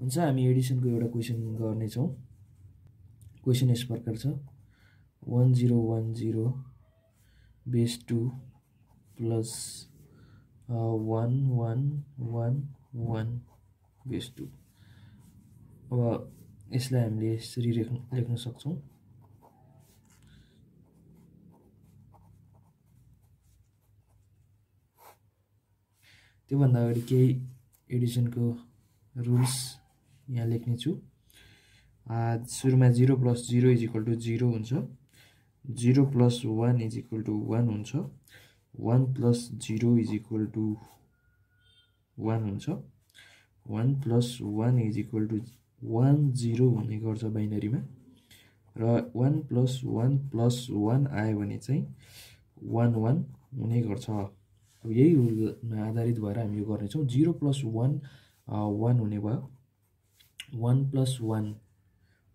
हुन्छ हामी एडिसनको एउटा क्वेसन गर्नेछौँ क्वेसन यस प्रकार छ one zero one zero base two plus one one one one base two अब यसलाई हामीले यसरी लेख्न लेख्न सक्छौँ त्योभन्दा अगाडि केही एडिसनको रुल्स यहाँ लेख्नेछु सुरुमा zero plus zero is equal to zero हुन्छ zero plus one is equal to one हुन्छ one plus zero is equal to one हुन्छ one plus one is equal to one zero हुने गर्छ बाइनरीमा र one plus one plus one आयो भने चाहिँ वान वान हुने गर्छ यही रुलमा आधारित भएर हामी यो गर्नेछौँ जिरो प्लस वान वान हुने भयो one plus one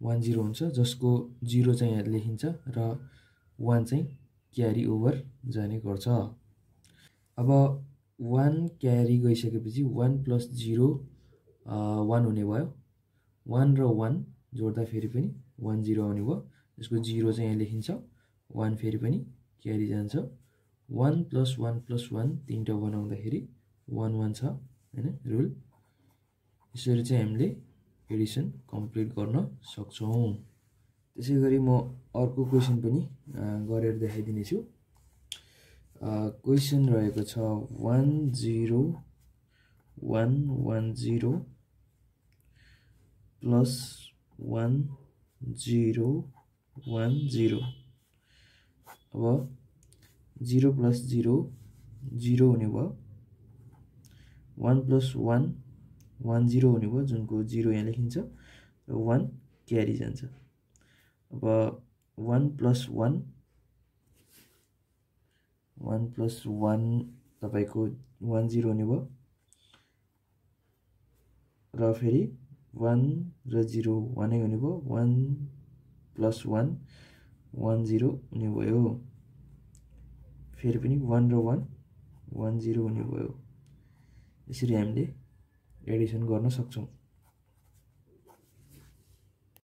one zero हुन्छ जसको जिरो चाहिँ यहाँ लेखिन्छ र वान चाहिँ क्यारी ओभर जाने गर्छ अब वान क्यारी गइसकेपछि वान प्लस जिरो वान हुने भयो वान र वान जोड्दा फेरि पनि वान जिरो आउने भयो यसको जिरो चाहिँ यहाँ लेखिन्छ वान फेरि पनि क्यारी जान्छ one plus one plus one तिनवटा वान आउँदाखेरि वान वान छ होइन रुल यसरी चाहिँ हामीले एडिसन कम्प्लिट गर्न सक्छौँ त्यसै गरी म अर्को क्वेसन पनि गरेर देखाइदिनेछु क्वेसन रहेको छ one zero one one zero plus one zero one zero अब जिरो प्लस जिरो जिरो हुने भयो one plus one one zero हुने भयो जुनको जिरो यहाँ लेखिन्छ र वान क्यारी जान्छ अब one plus one one plus one तपाईँको वान जिरो हुने भयो र फेरि वान र जिरो वानै हुने भयो one plus one one zero हुने भयो फेरि पनि वान र वान वान जिरो हुने भयो यसरी हामीले एडिसन गर्न सक्छौँ